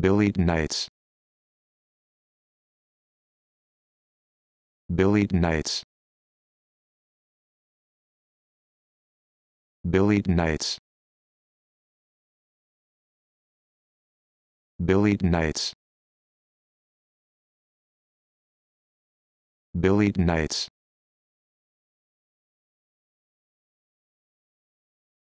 Billy Knights Billy Knights Billy Knights Billy Knights Billy Knights